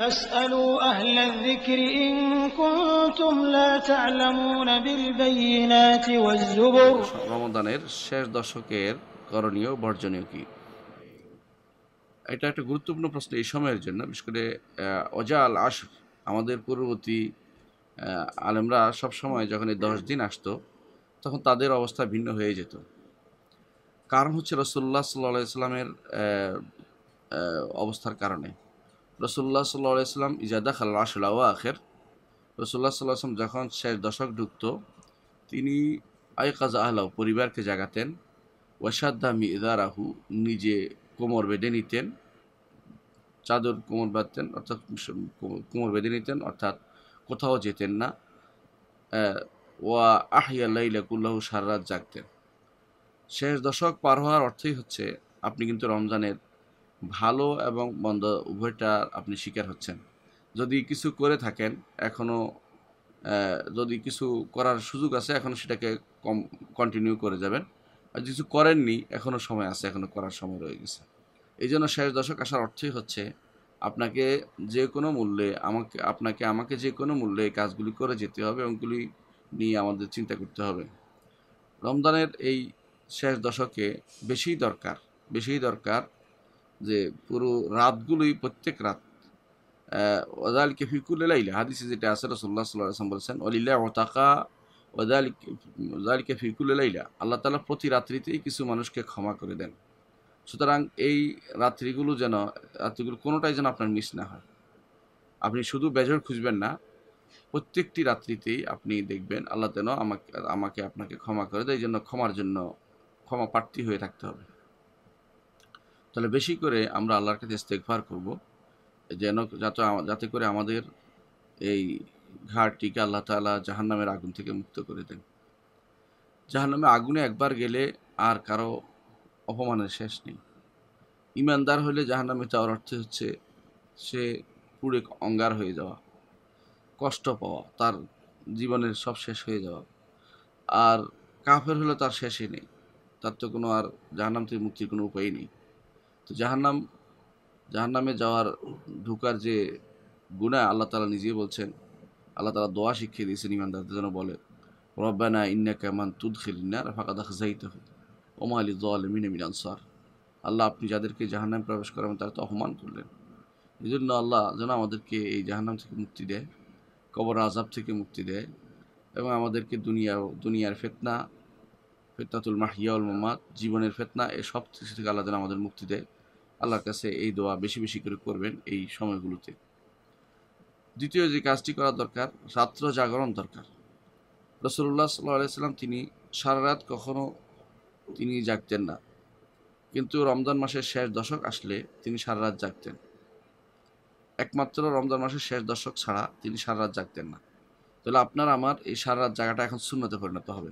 রমদানের শেষ দশকের করণীয় বর্জনীয় কি এটা একটা গুরুত্বপূর্ণ প্রশ্ন এই সময়ের জন্য বিশেষ করে অজাল আস আমাদের পূর্ববর্তী আলেমরা সবসময় যখন এই দশ দিন আসতো তখন তাদের অবস্থা ভিন্ন হয়ে যেত কারণ হচ্ছে রসুল্লাহ সাল্লা সাল্লামের অবস্থার কারণে রসুল্লাহ সাল্লাহ ইসলাম ইজাদা খাল আশলা আখের রসুল্লাহ সাল্লাহ আসলাম যখন শেষ দশক ঢুকত তিনি আয়কাজ আহলাও পরিবারকে জাগাতেন ওয়াসাদ্দা মি ইদারাহু নিজে কোমর বেঁধে নিতেন চাদর কোমর বাঁধতেন অর্থাৎ কোমর বেঁধে নিতেন অর্থাৎ কোথাও যেতেন না ওয়া আহিয়া সার রাত জাগতেন শেষ দশক পার হওয়ার অর্থই হচ্ছে আপনি কিন্তু রমজানের ভালো এবং মন্দ উভয়টা আপনি শিকার হচ্ছেন যদি কিছু করে থাকেন এখনও যদি কিছু করার সুযোগ আছে এখন সেটাকে কম কন্টিনিউ করে যাবেন আর কিছু করেননি এখনও সময় আছে এখনও করার সময় রয়ে গেছে এই জন্য শেষ দশক আসার অর্থই হচ্ছে আপনাকে যে কোনো মূল্যে আমাকে আপনাকে আমাকে যে কোনো মূল্যে এই কাজগুলি করে যেতে হবে এবংগুলি নিয়ে আমাদের চিন্তা করতে হবে রমজানের এই শেষ দশকে বেশি দরকার বেশি দরকার যে পুরো রাতগুলোই প্রত্যেক রাত ওদালকে ফিকুল্লাইলা হাদিসে যেটা আছে রসল্লা সাল্লাম বলেছেন অলিল্লা ওতাকা ওদালিক ওদালকে লাইলা আল্লাহ তালা প্রতি রাত্রিতেই কিছু মানুষকে ক্ষমা করে দেন সুতরাং এই রাত্রিগুলো যেন রাত্রিগুলো কোনোটাই যেন আপনার মিস না হয় আপনি শুধু বেজর খুঁজবেন না প্রত্যেকটি রাত্রিতেই আপনি দেখবেন আল্লাহ যেন আমাকে আমাকে আপনাকে ক্ষমা করে দেয় এই জন্য ক্ষমার জন্য ক্ষমা প্রার্থী হয়ে থাকতে হবে তাহলে বেশি করে আমরা আল্লাহর কাছে ইস্তেকফার করব যেন যাতে যাতে করে আমাদের এই ঘাটটিকে আল্লাহ তালা জাহান্নামের আগুন থেকে মুক্ত করে দেন জাহান্নামে আগুনে একবার গেলে আর কারো অপমানের শেষ নেই ইমানদার হলে জাহান্নামে যাওয়ার অর্থে হচ্ছে সে পুড়ে অঙ্গার হয়ে যাওয়া কষ্ট পাওয়া তার জীবনের সব শেষ হয়ে যাওয়া আর কাফের হলে তার শেষই নেই তার তো কোনো আর জাহান্নাম থেকে মুক্তির কোনো উপায় নেই তো জাহান্নাম জাহান্নামে যাওয়ার ঢুকার যে গুণায় আল্লাহ তালা নিজে বলছেন আল্লাহ তালা দোয়া শিখিয়ে দিয়েছেন ইমানদারদের যেন বলে রব্বানা ইন্না কেমান তুদ খেলিনার ফাঁকা দেখা যাইতে ওমা আলী দল মিন আনসার আল্লাহ আপনি যাদেরকে জাহান্নামে প্রবেশ করেন তারা তো অপমান করলেন এই জন্য আল্লাহ যেন আমাদেরকে এই জাহান্নাম থেকে মুক্তি দেয় কবর আজাব থেকে মুক্তি দেয় এবং আমাদেরকে দুনিয়া দুনিয়ার ফেতনা ফেতনাতুল মাহিয়াউল মোহাম্মদ জীবনের ফেতনা এসব থেকে আল্লাহ যেন আমাদের মুক্তি দেয় আল্লাহর কাছে এই দোয়া বেশি বেশি করে করবেন এই সময়গুলোতে দ্বিতীয় যে কাজটি করা দরকার রাত্র জাগরণ দরকার রসুল্লাহ সাল্লাহ আলাইসাল্লাম তিনি সারা রাত কখনও তিনি জাগতেন না কিন্তু রমজান মাসের শেষ দশক আসলে তিনি সারা রাত জাগতেন একমাত্র রমজান মাসের শেষ দশক ছাড়া তিনি সারা রাত জাগতেন না তাহলে আপনার আমার এই সারা রাত জায়গাটা এখন শূন্যতে পরিণত হবে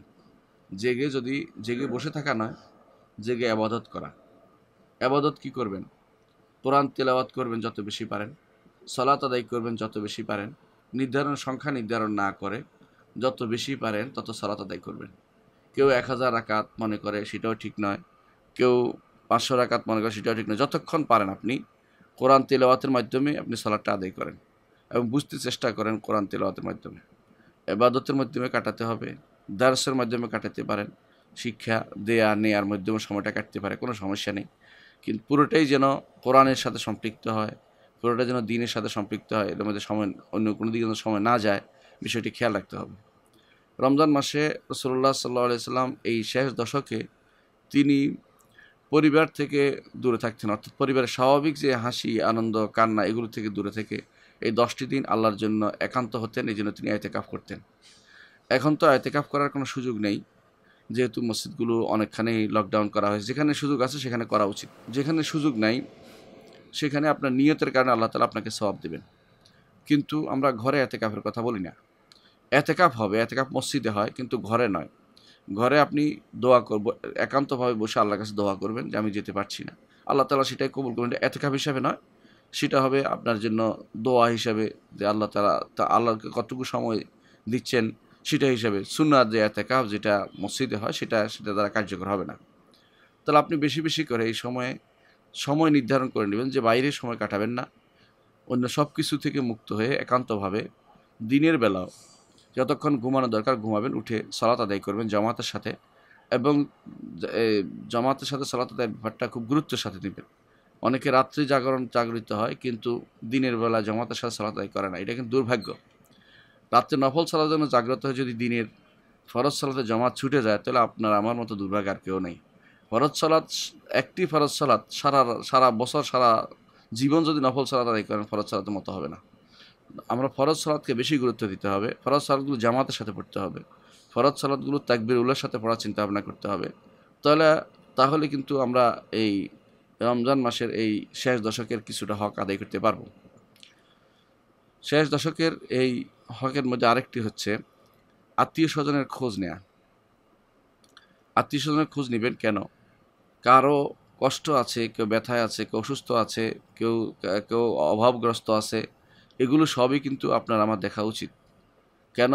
জেগে যদি জেগে বসে থাকা নয় জেগে আবাদত করা আবাদত কি করবেন কোরআন তেলাওয়াত করবেন যত বেশি পারেন সলাত আদায় করবেন যত বেশি পারেন নির্ধারণ সংখ্যা নির্ধারণ না করে যত বেশি পারেন তত সলাত আদায় করবেন কেউ এক হাজার আকাত মনে করে সেটাও ঠিক নয় কেউ পাঁচশো আকাত মনে করে সেটাও ঠিক নয় যতক্ষণ পারেন আপনি কোরআন তেলাওয়াতের মাধ্যমে আপনি সলাটটা আদায় করেন এবং বুঝতে চেষ্টা করেন কোরআন তেলাওয়াতের মাধ্যমে এবাদতের মাধ্যমে কাটাতে হবে দার্সের মাধ্যমে কাটাতে পারেন শিক্ষা দেয়া নেয়ার মাধ্যমে সময়টা কাটতে পারে কোনো সমস্যা নেই কিন্তু পুরোটাই যেন কোরআনের সাথে সম্পৃক্ত হয় পুরোটা যেন দিনের সাথে সম্পৃক্ত হয় এদের মধ্যে সময় অন্য কোনো দিকে যেন সময় না যায় বিষয়টি খেয়াল রাখতে হবে রমজান মাসে রসল্লা সাল্লা সাল্লাম এই শেষ দশকে তিনি পরিবার থেকে দূরে থাকতেন অর্থাৎ পরিবারের স্বাভাবিক যে হাসি আনন্দ কান্না এগুলো থেকে দূরে থেকে এই দশটি দিন আল্লাহর জন্য একান্ত হতেন এই জন্য তিনি আয়তে করতেন এখন তো আয়তে করার কোনো সুযোগ নেই যেহেতু মসজিদগুলো অনেকখানি লকডাউন করা হয়েছে যেখানে সুযোগ আছে সেখানে করা উচিত যেখানে সুযোগ নাই সেখানে আপনার নিয়তের কারণে আল্লাহ তালা আপনাকে সবাব দেবেন কিন্তু আমরা ঘরে এতেকাফের কথা বলি না এতেকাপ হবে এতেকাপ মসজিদে হয় কিন্তু ঘরে নয় ঘরে আপনি দোয়া করব একান্তভাবে বসে আল্লাহর কাছে দোয়া করবেন যে আমি যেতে পারছি না আল্লাহ তালা সেটাই কবুল করবেন এতেকাপ হিসাবে নয় সেটা হবে আপনার জন্য দোয়া হিসাবে যে আল্লাহ তালা তা আল্লাহকে কতটুকু সময় দিচ্ছেন সেটা হিসাবে সুন্নার যে এতেকাফ যেটা মসজিদে হয় সেটা সেটা দ্বারা কার্যকর হবে না তাহলে আপনি বেশি বেশি করে এই সময়ে সময় নির্ধারণ করে নেবেন যে বাইরে সময় কাটাবেন না অন্য সব কিছু থেকে মুক্ত হয়ে একান্তভাবে দিনের বেলাও যতক্ষণ ঘুমানো দরকার ঘুমাবেন উঠে সলাত আদায় করবেন জামাতের সাথে এবং জামাতের সাথে সলাত আদায় ব্যাপারটা খুব গুরুত্বের সাথে নেবেন অনেকে রাত্রি জাগরণ জাগরিত হয় কিন্তু দিনের বেলা জামাতের সাথে সলাত আদায় করে না এটা কিন্তু দুর্ভাগ্য রাত্রে নফল সালার জন্য জাগ্রত হয়ে যদি দিনের ফরজ সালাতে জমা ছুটে যায় তাহলে আপনার আমার মতো দুর্ভাগ্য আর কেউ নেই ফরজ সালাত একটি ফরজ সালাত সারা সারা বছর সারা জীবন যদি নফল সালাত আদায় করেন ফরজ সালাতের মতো হবে না আমরা ফরজ সালাদকে বেশি গুরুত্ব দিতে হবে ফরজ সালাদগুলো জামাতের সাথে পড়তে হবে ফরজ সালাদগুলো তাকবির উল্লার সাথে পড়ার চিন্তা ভাবনা করতে হবে তাহলে তাহলে কিন্তু আমরা এই রমজান মাসের এই শেষ দশকের কিছুটা হক আদায় করতে পারব শেষ দশকের এই হকের মধ্যে আরেকটি হচ্ছে আত্মীয় স্বজনের খোঁজ নেয়া আত্মীয় স্বজনের খোঁজ নেবেন কেন কারো কষ্ট আছে কেউ ব্যথায় আছে কেউ অসুস্থ আছে কেউ কেউ অভাবগ্রস্ত আছে এগুলো সবই কিন্তু আপনার আমার দেখা উচিত কেন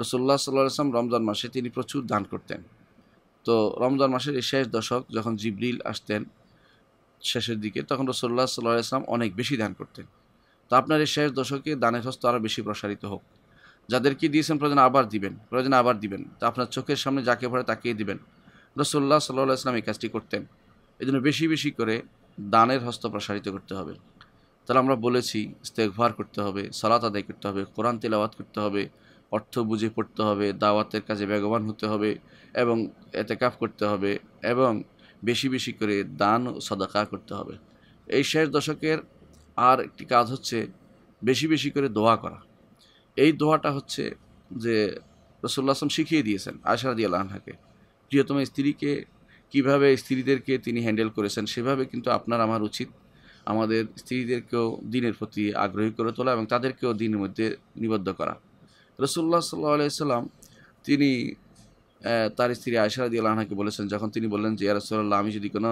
রসোল্লা সাল্লাম রমজান মাসে তিনি প্রচুর দান করতেন তো রমজান মাসের এই শেষ দশক যখন জিবরিল আসতেন শেষের দিকে তখন রসোল্লা সাল্লাহ আসলাম অনেক বেশি দান করতেন তো আপনার এই শেষ দশকে দানের হস্ত আরও বেশি প্রসারিত হোক যাদেরকে দিয়েছেন প্রয়োজন আবার দিবেন প্রয়োজন আবার দিবেন তা আপনার চোখের সামনে যাকে ভরে তাকিয়ে দিবেন রসোল্লা সাল্লাহ ইসলাম এই কাজটি করতেন এই জন্য বেশি বেশি করে দানের হস্ত প্রসারিত করতে হবে তাহলে আমরা বলেছি ইস্তেকভার করতে হবে সালাত আদায় করতে হবে কোরআন তেলাওয়াত করতে হবে অর্থ বুঝে পড়তে হবে দাওয়াতের কাজে বেগবান হতে হবে এবং এতেকাফ করতে হবে এবং বেশি বেশি করে দান ও সদাকা করতে হবে এই শেষ দশকের আর একটি কাজ হচ্ছে বেশি বেশি করে দোয়া করা এই দোয়াটা হচ্ছে যে রসুল্লাহ আসলাম শিখিয়ে দিয়েছেন আশারাদি আল্লাহাকে প্রিয়তম স্ত্রীকে কিভাবে স্ত্রীদেরকে তিনি হ্যান্ডেল করেছেন সেভাবে কিন্তু আপনার আমার উচিত আমাদের স্ত্রীদেরকেও দিনের প্রতি আগ্রহী করে তোলা এবং তাদেরকেও দিনের মধ্যে নিবদ্ধ করা রসুল্লাহ সাল্লাহ সাল্লাম তিনি তার স্ত্রী আয়সারাদি আল্লাহাকে বলেছেন যখন তিনি বললেন যে রসুল্লাহ আমি যদি কোনো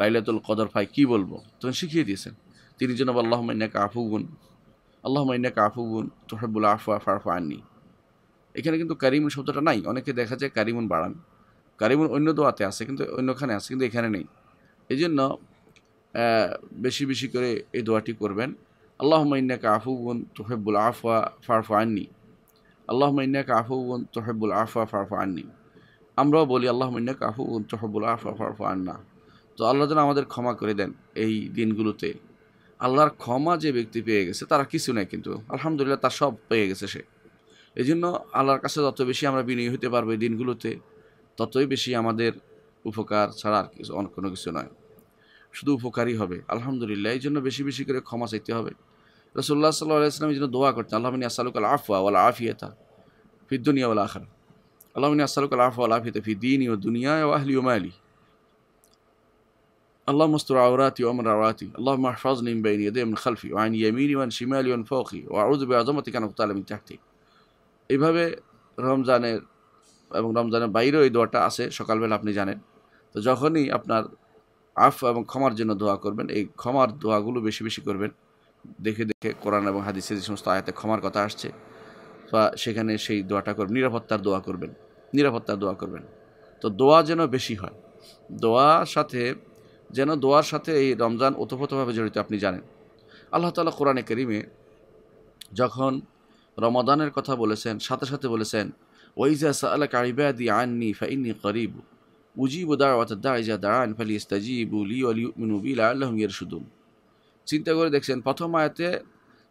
লাইলাতুল কদর পাই কী বলবো তখন শিখিয়ে দিয়েছেন তিনি জনাব আল্লাহ মাইনাকে আফুগুন আল্লাহ মাইনাকে আফুগুন তোহাবুল আফা ফারফা আননি এখানে কিন্তু কারিমুন শব্দটা নাই অনেকে দেখা যায় কারিমুন বাড়ান কারিমুন অন্য দোয়াতে আছে কিন্তু অন্যখানে আছে কিন্তু এখানে নেই এই জন্য বেশি বেশি করে এই দোয়াটি করবেন আল্লাহ মাইনাকে আফুগুন তোহেবুল আফা ফারফা আননি আল্লাহ মাইনাকে আফুগুন তোহেবুল আফা ফারফা আননি আমরাও বলি আল্লাহ মাইনাকে আফুগুন তোহেবুল আফা ফারফা আন্না তো আল্লাহ যেন আমাদের ক্ষমা করে দেন এই দিনগুলোতে আল্লাহর ক্ষমা যে ব্যক্তি পেয়ে গেছে তারা কিছু নেই কিন্তু আলহামদুলিল্লাহ তার সব পেয়ে গেছে সে এই জন্য আল্লাহর কাছে যত বেশি আমরা বিনিয়োগ হতে পারবো এই দিনগুলোতে ততই বেশি আমাদের উপকার ছাড়া আর কিছু কোনো কিছু নয় শুধু উপকারই হবে আলহামদুলিল্লাহ এই জন্য বেশি বেশি করে ক্ষমা চাইতে হবে রসুল্লাহ সাল্লাহ ইসলাম এই জন্য দোয়া করতেন আল্লাহমিনী আসালুকাল আফওয়া ওয়াল আফিয়তা ফিদ্দুনিয়া ওয়াল আখরা আল্লাহমিনী আসালুকাল আফওয়া ওয়াল আফিয়তা ফিদ্দিনী ও দুনিয়া ও আহলি ওমায়ালি اللهم استر عوراتي وامر عوراتي اللهم احفظني من بين يدي من خلفي وعن يميني وعن شمالي وعن فوقي واعوذ بعظمتك ان اغتال من تحتي এইভাবে রমজানের এবং রমজানের বাইরেও এই দোয়াটা আছে সকালবেলা আপনি জানেন তো যখনই আপনার আফ এবং ক্ষমার জন্য দোয়া করবেন এই ক্ষমার দোয়াগুলো বেশি বেশি করবেন দেখে দেখে কোরআন এবং হাদিসে যে সমস্ত আয়াতে ক্ষমার কথা আসছে বা সেখানে সেই দোয়াটা করবেন নিরাপত্তার দোয়া করবেন নিরাপত্তার দোয়া করবেন তো দোয়া যেন বেশি হয় দোয়া সাথে যেন দোয়ার সাথে এই রমজান ওতপ্রোতভাবে জড়িত আপনি জানেন আল্লাহ তালা কোরআনে করিমে যখন রমাদানের কথা বলেছেন সাথে সাথে বলেছেন ওইজা সাল্লা কারিবাদি আননি ফাইনি করিব উজিব দাওয়াত দাইজা দান ফালি ইস্তাজিবু লি অলিউমিনুবিল আল্লাহ ইয়ারশুদুন চিন্তা করে দেখছেন প্রথম আয়াতে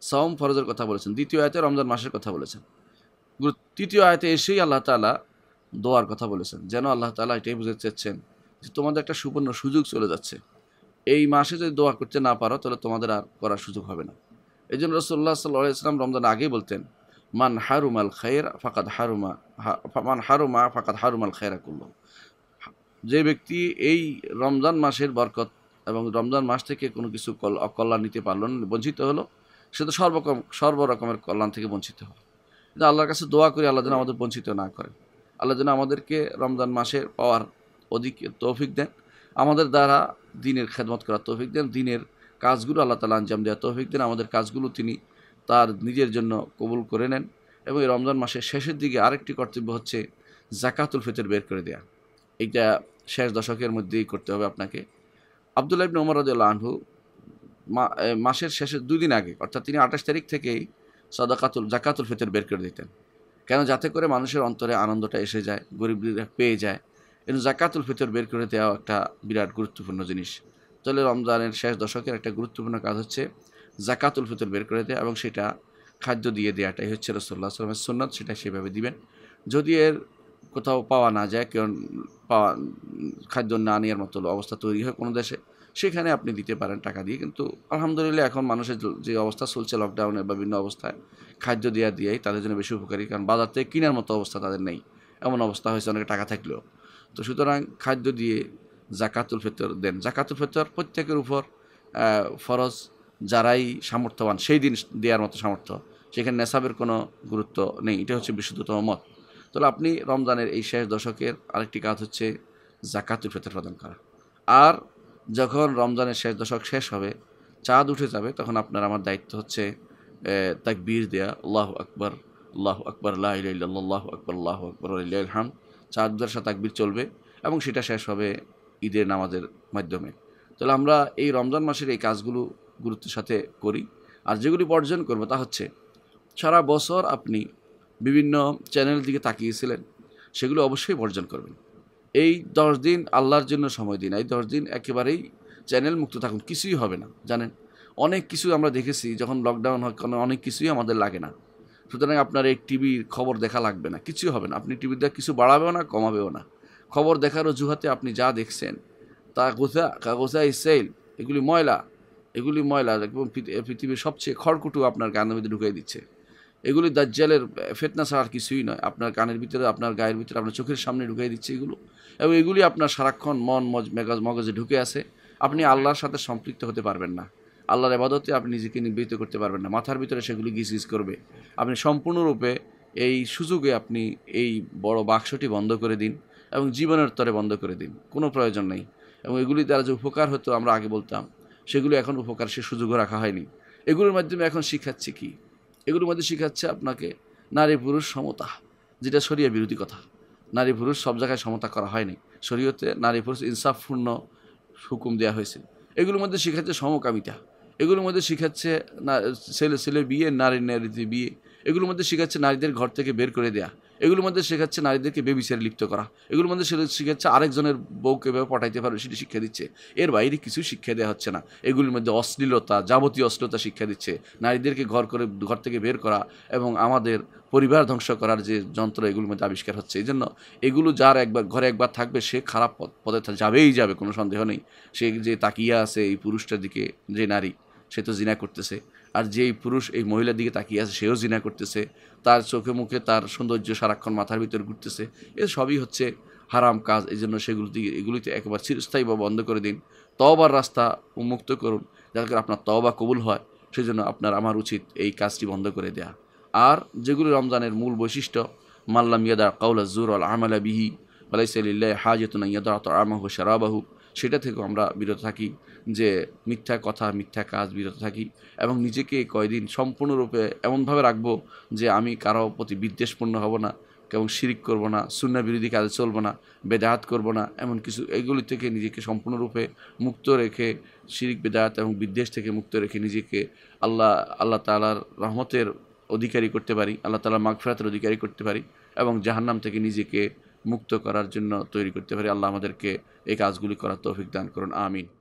সাওম ফরজের কথা বলেছেন দ্বিতীয় আয়তে রমজান মাসের কথা বলেছেন তৃতীয় আয়তে এসেই আল্লাহ তালা দোয়ার কথা বলেছেন যেন আল্লাহ তালা এটাই বুঝতে চাচ্ছেন যে তোমাদের একটা সুবর্ণ সুযোগ চলে যাচ্ছে এই মাসে যদি দোয়া করতে না পারো তাহলে তোমাদের আর করার সুযোগ হবে না এই জন্য রসোল্লা সাল্লাহ ইসলাম রমজান আগেই বলতেন মান হারুমাল খায়ের ফাকাত হারুমা মান হারুমা ফাঁকাত হারুমাল খায়রা করল যে ব্যক্তি এই রমজান মাসের বরকত এবং রমজান মাস থেকে কোনো কিছু কল্যাণ নিতে পারল বঞ্চিত হলো সে তো সর্বকম সর্বরকমের কল্যাণ থেকে বঞ্চিত হলো কিন্তু আল্লাহর কাছে দোয়া করি আল্লাহ যেন আমাদের বঞ্চিত না করে আল্লাহ যেন আমাদেরকে রমজান মাসে পাওয়ার অধিক তৌফিক দেন আমাদের দ্বারা দিনের খেদমত করার তৌফিক দেন দিনের কাজগুলো আল্লাহ তালা আঞ্জাম দেওয়া তৌফিক দেন আমাদের কাজগুলো তিনি তার নিজের জন্য কবুল করে নেন এবং এই রমজান মাসের শেষের দিকে আরেকটি কর্তব্য হচ্ছে জাকাতুল ফিতর বের করে দেয়া এইটা শেষ দশকের মধ্যেই করতে হবে আপনাকে আবদুল্লাহ ইবিন ওমর রাদিয়াল্লাহু আনহু মাসের শেষের দুদিন আগে অর্থাৎ তিনি আঠাশ তারিখ থেকেই সদাকাতুল জাকাতুল ফিতর বের করে দিতেন কেন যাতে করে মানুষের অন্তরে আনন্দটা এসে যায় গরিবরা পেয়ে যায় এবং জাকাতুল ফিতর বের করে দেওয়া একটা বিরাট গুরুত্বপূর্ণ জিনিস তাহলে রমজানের শেষ দশকের একটা গুরুত্বপূর্ণ কাজ হচ্ছে জাকাতুল ফিতর বের করে দেওয়া এবং সেটা খাদ্য দিয়ে দেওয়াটাই হচ্ছে রসল্লা সালামের সন্ন্যত সেটা সেভাবে দিবেন যদি এর কোথাও পাওয়া না যায় কেউ পাওয়া খাদ্য না নেওয়ার মতো অবস্থা তৈরি হয় কোনো দেশে সেখানে আপনি দিতে পারেন টাকা দিয়ে কিন্তু আলহামদুলিল্লাহ এখন মানুষের যে অবস্থা চলছে লকডাউনে বা বিভিন্ন অবস্থায় খাদ্য দেওয়া দিয়েই তাদের জন্য বেশি উপকারী কারণ বাজার থেকে কেনার মতো অবস্থা তাদের নেই এমন অবস্থা হয়েছে অনেকে টাকা থাকলেও তো সুতরাং খাদ্য দিয়ে জাকাতুল ফেতর দেন জাকাতুল ফেতর প্রত্যেকের উপর ফরজ যারাই সামর্থ্যবান সেই দিন দেওয়ার মতো সামর্থ্য সেখানে নেশাবের কোনো গুরুত্ব নেই এটা হচ্ছে বিশুদ্ধতম মত তাহলে আপনি রমজানের এই শেষ দশকের আরেকটি কাজ হচ্ছে জাকাতুল ফেতর প্রদান করা আর যখন রমজানের শেষ দশক শেষ হবে চাঁদ উঠে যাবে তখন আপনার আমার দায়িত্ব হচ্ছে তাকবীর দেয়া আল্লাহ আকবর আল্লাহ আকবর আল্লাহ আল্লাহ আকবর আল্লাহ আকবর আল্লাহ আলহাম চার দশা তাকবির চলবে এবং সেটা শেষ হবে ঈদের নামাজের মাধ্যমে তাহলে আমরা এই রমজান মাসের এই কাজগুলো গুরুত্বের সাথে করি আর যেগুলি বর্জন করব তা হচ্ছে সারা বছর আপনি বিভিন্ন চ্যানেল দিকে তাকিয়েছিলেন সেগুলো অবশ্যই বর্জন করবেন এই দশ দিন আল্লাহর জন্য সময় দিন এই দশ দিন একেবারেই চ্যানেল মুক্ত থাকুন কিছুই হবে না জানেন অনেক কিছু আমরা দেখেছি যখন লকডাউন হয় অনেক কিছুই আমাদের লাগে না সুতরাং আপনার এই টিভির খবর দেখা লাগবে না কিছুই হবে না আপনি টিভি দেখা কিছু বাড়াবেও না কমাবেও না খবর দেখার অজুহাতে আপনি যা দেখছেন তা গোসা কাগোসা সেল এগুলি ময়লা এগুলি ময়লা একদম পৃথিবীর সবচেয়ে খড়কুটু আপনার গানের মধ্যে ঢুকিয়ে দিচ্ছে এগুলি দাজ্জালের ফেতনা ছাড়া কিছুই নয় আপনার কানের ভিতরে আপনার গায়ের ভিতরে আপনার চোখের সামনে ঢুকিয়ে দিচ্ছে এগুলো এবং এগুলি আপনার সারাক্ষণ মন মজ মেগাজ মগজে ঢুকে আছে আপনি আল্লাহর সাথে সম্পৃক্ত হতে পারবেন না আল্লাহর আবাদতে আপনি নিজেকে নিবৃত্ত করতে পারবেন না মাথার ভিতরে সেগুলি গিজগিজ করবে আপনি সম্পূর্ণরূপে এই সুযোগে আপনি এই বড় বাক্সটি বন্ধ করে দিন এবং জীবনের তরে বন্ধ করে দিন কোনো প্রয়োজন নেই এবং এগুলি দ্বারা যে উপকার হতো আমরা আগে বলতাম সেগুলি এখন উপকার সে সুযোগও রাখা হয়নি এগুলোর মাধ্যমে এখন শিখাচ্ছে কি এগুলোর মধ্যে শিখাচ্ছে আপনাকে নারী পুরুষ সমতা যেটা সরিয়া বিরোধী কথা নারী পুরুষ সব জায়গায় সমতা করা হয়নি শরীয়তে নারী পুরুষ ইনসাফপূর্ণ হুকুম দেওয়া হয়েছে এগুলোর মধ্যে শিখাচ্ছে সমকামিতা এগুলোর মধ্যে শিখাচ্ছে না ছেলে ছেলে বিয়ে নারী নারীতে বিয়ে এগুলোর মধ্যে শেখাচ্ছে নারীদের ঘর থেকে বের করে দেয়া এগুলোর মধ্যে শেখাচ্ছে নারীদেরকে বেবিচারে লিপ্ত করা এগুলোর মধ্যে শেখাচ্ছে আরেকজনের বউকে এভাবে পাঠাইতে পারবে সেটি শিক্ষা দিচ্ছে এর বাইরে কিছু শিক্ষা দেওয়া হচ্ছে না এগুলির মধ্যে অশ্লীলতা যাবতীয় অশ্লীলতা শিক্ষা দিচ্ছে নারীদেরকে ঘর করে ঘর থেকে বের করা এবং আমাদের পরিবার ধ্বংস করার যে যন্ত্র এগুলোর মধ্যে আবিষ্কার হচ্ছে এই জন্য এগুলো যার একবার ঘরে একবার থাকবে সে খারাপ পথে যাবেই যাবে কোনো সন্দেহ নেই সে যে তাকিয়ে আছে এই পুরুষটার দিকে যে নারী সে তো জিনা করতেছে আর যেই পুরুষ এই মহিলার দিকে তাকিয়ে আছে সেও জিনা করতেছে তার চোখে মুখে তার সৌন্দর্য সারাক্ষণ মাথার ভিতরে ঘুরতেছে এ সবই হচ্ছে হারাম কাজ এই জন্য সেগুলো দিকে এগুলিতে একবার চিরস্থায়ীভাবে বা বন্ধ করে দিন তবার রাস্তা উন্মুক্ত করুন যাতে করে আপনার তবা কবুল হয় সেজন্য আপনার আমার উচিত এই কাজটি বন্ধ করে দেয়া আর যেগুলো রমজানের মূল বৈশিষ্ট্য মাল্লাম ইয়াদা কাউলা জুর আল আমলা বিহি আলাইসাল্লাহ হাজ ইয়াদ তো আমাহু শারাবাহু সেটা থেকেও আমরা বিরত থাকি যে মিথ্যা কথা মিথ্যা কাজ বিরত থাকি এবং নিজেকে কয়দিন সম্পূর্ণরূপে এমনভাবে রাখবো যে আমি কারো প্রতি বিদ্বেষপূর্ণ হব না এবং শিরিক করব না সুন্না বিরোধী কাজে চলবো না বেদায়াত করব না এমন কিছু এগুলি থেকে নিজেকে সম্পূর্ণরূপে মুক্ত রেখে শিরিক বেদাহাত এবং বিদ্বেষ থেকে মুক্ত রেখে নিজেকে আল্লাহ আল্লাহ তালার রহমতের অধিকারী করতে পারি আল্লাহ তালা মাগফরাতের অধিকারী করতে পারি এবং জাহান্নাম থেকে নিজেকে মুক্ত করার জন্য তৈরি করতে পারি আল্লাহ আমাদেরকে এই কাজগুলি করার তৌফিক দান করুন আমিন